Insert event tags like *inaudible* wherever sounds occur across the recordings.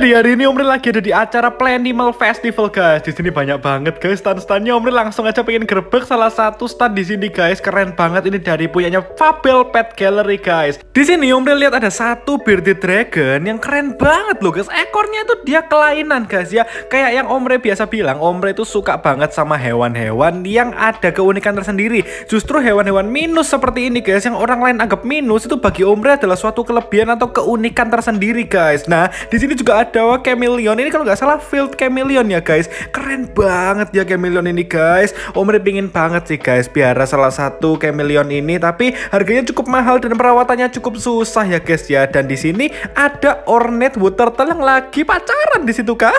Jadi hari ini Omri lagi ada di acara Planimal Festival guys. Di sini banyak banget guys stand-standnya. Omri langsung aja pengen gerbek salah satu stand di sini guys. Keren banget ini dari punyanya Fabel Pet Gallery guys. Di sini Omri lihat ada satu bearded dragon yang keren banget loh guys. Ekornya tuh dia kelainan guys ya. Kayak yang Omri biasa bilang, Omri tuh suka banget sama hewan-hewan yang ada keunikan tersendiri. Justru hewan-hewan minus seperti ini guys yang orang lain anggap minus itu bagi Omri adalah suatu kelebihan atau keunikan tersendiri guys. Nah, di sini juga ada Dawa Chameleon ini kalau nggak salah Field Chameleon ya guys keren banget ya Chameleon ini guys Om pingin banget sih guys biara salah satu Chameleon ini tapi harganya cukup mahal dan perawatannya cukup susah ya guys ya dan di sini ada Ornate Water yang lagi pacaran di situ kak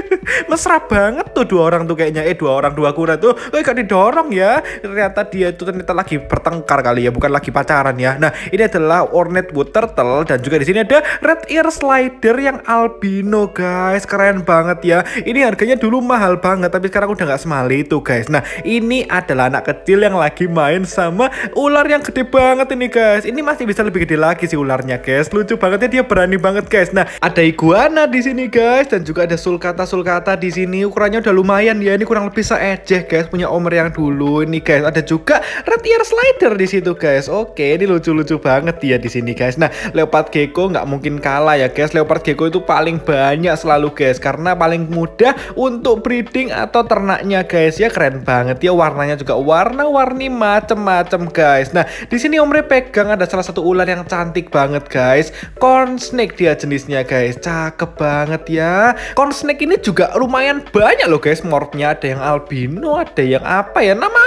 *laughs* mesra banget tuh dua orang tuh kayaknya eh dua orang dua kura tuh eh gak didorong ya ternyata dia itu ternyata lagi bertengkar kali ya bukan lagi pacaran ya nah ini adalah Ornate Watertel dan juga di sini ada Red Ear Slider yang albi Dino guys Keren banget ya Ini harganya dulu mahal banget Tapi sekarang udah nggak semahal itu guys Nah ini adalah anak kecil yang lagi main sama ular yang gede banget ini guys Ini masih bisa lebih gede lagi sih ularnya guys Lucu banget ya dia berani banget guys Nah ada iguana di sini guys Dan juga ada sulcata sulcata di sini Ukurannya udah lumayan ya Ini kurang lebih seejeh guys Punya omer yang dulu ini guys Ada juga red ear slider di situ guys Oke ini lucu-lucu banget ya di sini guys Nah leopard gecko nggak mungkin kalah ya guys Leopard gecko itu paling banyak selalu guys karena paling mudah untuk breeding atau ternaknya guys ya keren banget ya warnanya juga warna-warni macem-macem guys nah di sini omre pegang ada salah satu ular yang cantik banget guys corn snake dia jenisnya guys cakep banget ya corn snake ini juga lumayan banyak loh guys morphnya ada yang albino ada yang apa ya nama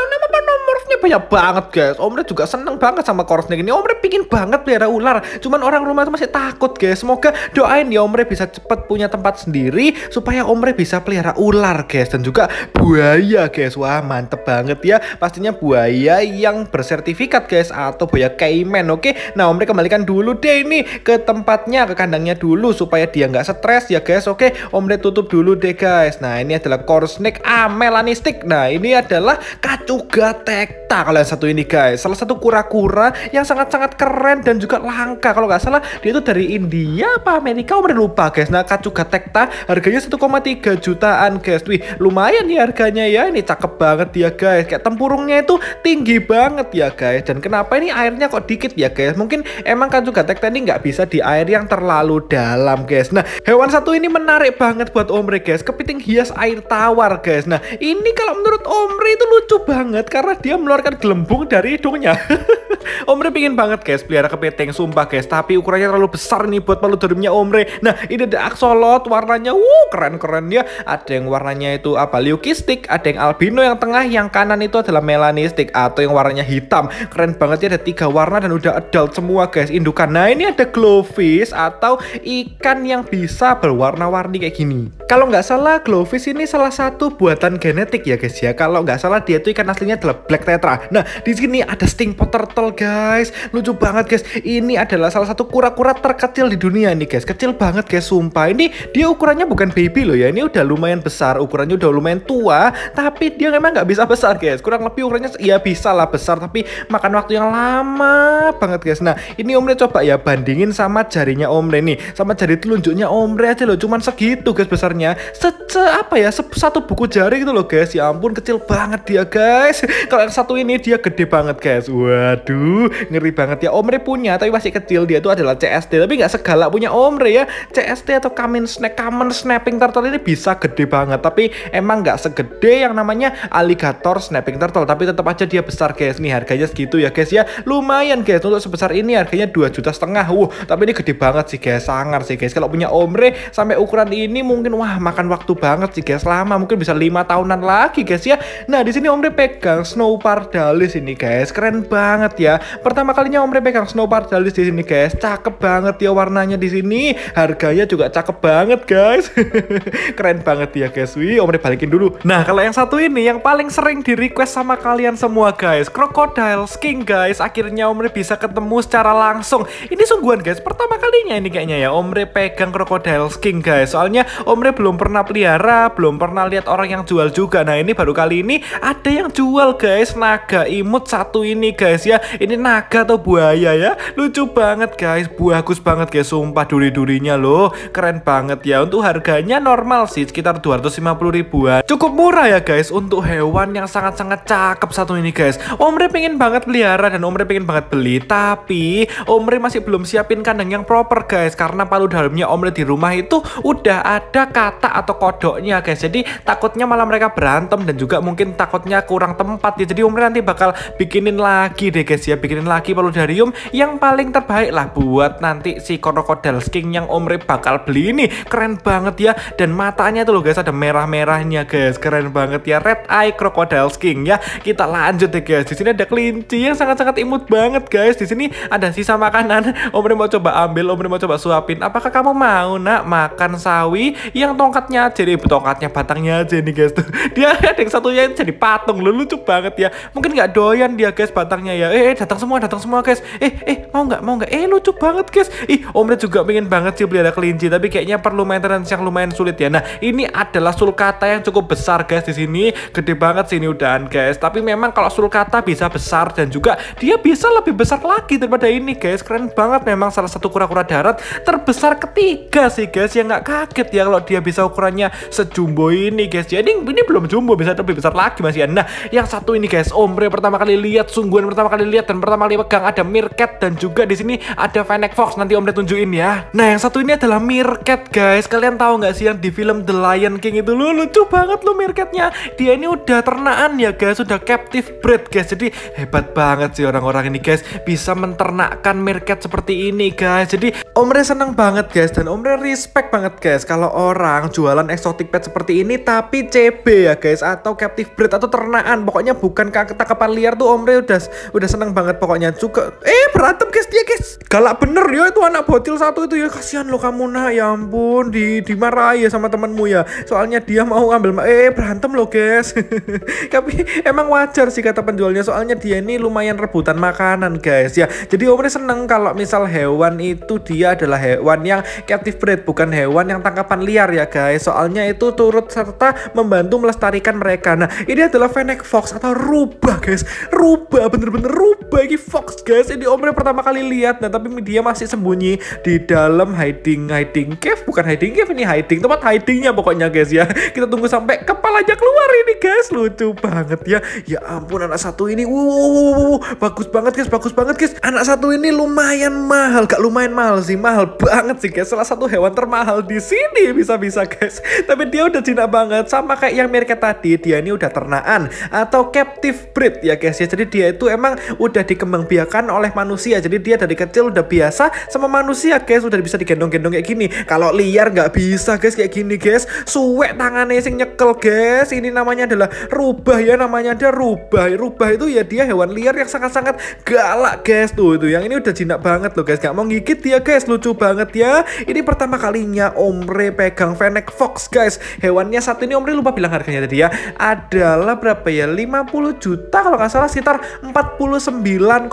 banyak banget guys Omre juga seneng banget sama korsnik ini Omre pingin banget pelihara ular Cuman orang rumah itu masih takut guys Semoga doain ya Omre bisa cepet punya tempat sendiri Supaya Omre bisa pelihara ular guys Dan juga buaya guys Wah mantep banget ya Pastinya buaya yang bersertifikat guys Atau buaya caiman oke Nah Omre kembalikan dulu deh ini ke tempatnya Ke kandangnya dulu supaya dia nggak stres ya guys Oke Omre tutup dulu deh guys Nah ini adalah korsnik amelanistik Nah ini adalah kacuga tekta kalian kalau yang satu ini guys, salah satu kura-kura yang sangat-sangat keren dan juga langka. Kalau nggak salah dia itu dari India apa Amerika, udah lupa guys. Nah kacu Tekta harganya 1,3 jutaan guys. Wih lumayan ya harganya ya, ini cakep banget dia guys. Kayak tempurungnya itu tinggi banget ya guys. Dan kenapa ini airnya kok dikit ya guys? Mungkin emang Kacuga Tekta ini nggak bisa di air yang terlalu dalam guys. Nah hewan satu ini menarik banget buat Omri guys. Kepiting hias air tawar guys. Nah ini kalau menurut Omri itu lucu banget karena dia melalui mengeluarkan gelembung dari hidungnya. *laughs* Omre pingin banget guys pelihara kepiting, sumpah guys. Tapi ukurannya terlalu besar nih buat paludariumnya Omre. Nah ini ada axolot, warnanya wuh keren-keren ya. Ada yang warnanya itu apa leukistik, ada yang albino yang tengah, yang kanan itu adalah melanistik atau yang warnanya hitam. Keren banget ya ada tiga warna dan udah adult semua guys indukan. Nah ini ada glowfish atau ikan yang bisa berwarna-warni kayak gini. Kalau nggak salah glowfish ini salah satu buatan genetik ya guys ya. Kalau nggak salah dia itu ikan aslinya adalah black tetra Sumatera. Nah, di sini ada Sting Pot Turtle, guys. Lucu banget, guys. Ini adalah salah satu kura-kura terkecil di dunia nih, guys. Kecil banget, guys, sumpah. Ini dia ukurannya bukan baby loh ya. Ini udah lumayan besar, ukurannya udah lumayan tua, tapi dia memang nggak bisa besar, guys. Kurang lebih ukurannya ya bisa lah besar, tapi makan waktu yang lama banget, guys. Nah, ini Omre coba ya bandingin sama jarinya Omre nih, sama jari telunjuknya Omre aja loh. Cuman segitu, guys, besarnya. Se, -se apa ya? Se satu buku jari gitu loh, guys. Ya ampun, kecil banget dia, guys. *laughs* Kalau yang satu ini dia gede banget guys waduh ngeri banget ya Omre punya tapi masih kecil dia itu adalah CST. tapi nggak segala punya Omre ya CST atau Kamen Snake Kamen Snapping Turtle ini bisa gede banget tapi emang nggak segede yang namanya Alligator Snapping Turtle tapi tetap aja dia besar guys nih harganya segitu ya guys ya lumayan guys untuk sebesar ini harganya 2 juta setengah uh, tapi ini gede banget sih guys sangar sih guys kalau punya Omre sampai ukuran ini mungkin wah makan waktu banget sih guys lama mungkin bisa lima tahunan lagi guys ya nah di sini Omre pegang Snow par. Pardalis ini guys keren banget ya pertama kalinya Om pegang Snow Pardalis di sini guys cakep banget ya warnanya di sini harganya juga cakep banget guys *laughs* keren banget ya guys wih Om balikin dulu nah kalau yang satu ini yang paling sering di request sama kalian semua guys Crocodile skin guys akhirnya Om bisa ketemu secara langsung ini sungguhan guys pertama kalinya ini kayaknya ya Om pegang Crocodile skin guys soalnya Om belum pernah pelihara belum pernah lihat orang yang jual juga nah ini baru kali ini ada yang jual guys nah naga imut satu ini guys ya Ini naga atau buaya ya Lucu banget guys Bagus banget guys Sumpah duri-durinya loh Keren banget ya Untuk harganya normal sih Sekitar 250 ribuan Cukup murah ya guys Untuk hewan yang sangat-sangat cakep satu ini guys Omri pengen banget pelihara Dan Omri pengen banget beli Tapi Omri masih belum siapin kandang yang proper guys Karena palu dalamnya Omri di rumah itu Udah ada kata atau kodoknya guys Jadi takutnya malah mereka berantem Dan juga mungkin takutnya kurang tempat ya Jadi Omri nanti bakal bikinin lagi deh guys ya bikinin lagi paludarium yang paling terbaik lah buat nanti si krokodil king yang omri bakal beli ini keren banget ya dan matanya tuh loh guys ada merah-merahnya guys keren banget ya red eye krokodil king ya kita lanjut deh guys di sini ada kelinci yang sangat-sangat imut banget guys di sini ada sisa makanan omri mau coba ambil omri mau coba suapin apakah kamu mau nak makan sawi yang tongkatnya jadi tongkatnya batangnya aja nih guys tuh *laughs* dia ada yang satunya jadi patung lu lucu banget ya mungkin nggak doyan dia guys batangnya ya eh, eh datang semua datang semua guys eh eh mau nggak mau nggak eh lucu banget guys ih omnya juga pengen banget sih beli ada kelinci tapi kayaknya perlu maintenance yang lumayan sulit ya nah ini adalah sulcata yang cukup besar guys di sini gede banget sini udahan guys tapi memang kalau sulcata bisa besar dan juga dia bisa lebih besar lagi daripada ini guys keren banget memang salah satu kura-kura darat terbesar ketiga sih guys yang nggak kaget ya kalau dia bisa ukurannya sejumbo ini guys jadi ini belum jumbo bisa lebih besar lagi masih ya nah yang satu ini guys oh ombre pertama kali lihat, sungguhan pertama kali lihat dan pertama kali pegang ada Mirket dan juga di sini ada Fennec Fox nanti ombre tunjukin ya. Nah, yang satu ini adalah Mirket guys. Kalian tahu nggak sih yang di film The Lion King itu lu lucu banget lu Mirketnya. Dia ini udah ternaan ya guys, sudah captive breed guys. Jadi hebat banget sih orang-orang ini guys bisa menternakkan Mirket seperti ini guys. Jadi ombre seneng banget guys dan ombre respect banget guys kalau orang jualan exotic pet seperti ini tapi CB ya guys atau captive breed atau ternaan pokoknya bukan kang tangkapan liar tuh Om Rey udah udah seneng banget pokoknya juga. Eh berantem guys dia guys. Galak bener ya itu anak botil satu itu ya kasihan lo kamu nak ya ampun di dimarahi ya sama temanmu ya. Soalnya dia mau ngambil eh berantem lo guys. *laughs* Tapi emang wajar sih kata penjualnya soalnya dia ini lumayan rebutan makanan guys ya. Jadi Om Rey seneng kalau misal hewan itu dia adalah hewan yang captive breed bukan hewan yang tangkapan liar ya guys. Soalnya itu turut serta membantu melestarikan mereka. Nah, ini adalah fennec fox atau rub rubah guys rubah bener-bener rubah ini Fox guys ini Omre pertama kali lihat nah tapi dia masih sembunyi di dalam hiding hiding cave bukan hiding cave ini hiding tempat hidingnya pokoknya guys ya kita tunggu sampai kepalanya keluar ini guys lucu banget ya ya ampun anak satu ini wow bagus banget guys bagus banget guys anak satu ini lumayan mahal gak lumayan mahal sih mahal banget sih guys salah satu hewan termahal di sini bisa-bisa guys tapi dia udah jinak banget sama kayak yang Mereka tadi dia ini udah ternaan atau captive native breed ya guys ya. Jadi dia itu emang udah dikembangbiakan oleh manusia. Jadi dia dari kecil udah biasa sama manusia guys, udah bisa digendong-gendong kayak gini. Kalau liar nggak bisa guys kayak gini guys. suwe tangannya sing nyekel guys. Ini namanya adalah rubah ya namanya ada rubah. Rubah itu ya dia hewan liar yang sangat-sangat galak guys tuh itu. Yang ini udah jinak banget loh guys. nggak mau gigit dia guys, lucu banget ya. Ini pertama kalinya Omre pegang Fennec Fox guys. Hewannya satu ini Omre lupa bilang harganya tadi ya. Adalah berapa ya? 50 juta juta kalau nggak salah sekitar 49,9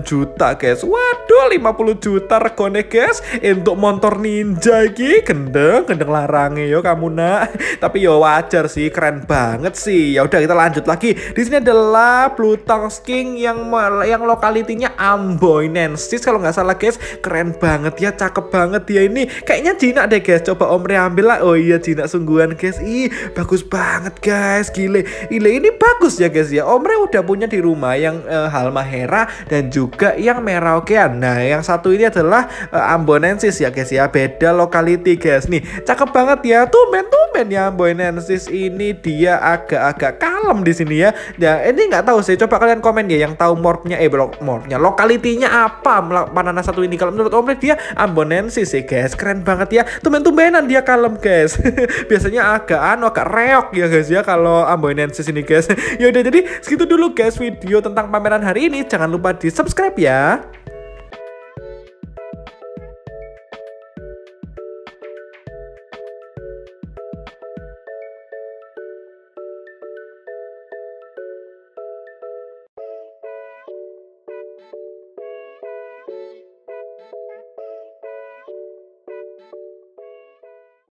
juta guys waduh 50 juta regone guys untuk motor ninja iki gendeng gendeng larangnya yo kamu nak *laughs* tapi yo wajar sih keren banget sih ya udah kita lanjut lagi di sini adalah Blue King yang yang lokalitinya Amboinensis kalau nggak salah guys keren banget ya cakep banget dia ya ini kayaknya jinak deh guys coba Om ambil lah oh iya jinak sungguhan guys ih bagus banget guys gile gile ini bagus ya guys ya Omre udah punya di rumah yang uh, Halmahera dan juga yang Meraukean. Nah, yang satu ini adalah uh, Ambonensis ya guys ya. Beda lokality guys. Nih, cakep banget ya. tuh men tuh men ya Ambonensis ini dia agak-agak kalem di sini ya. Ya, ini nggak tahu sih. Coba kalian komen ya yang tahu morpnya eh morpnya lokalitinya apa panana satu ini. Kalau menurut Omre dia Ambonensis sih ya, guys. Keren banget ya. Tumen-tumenan dia kalem guys. *laughs* Biasanya agak anu agak reok ya guys ya kalau Ambonensis ini guys. *laughs* ya udah jadi Segitu dulu guys video tentang pameran hari ini. Jangan lupa di subscribe ya.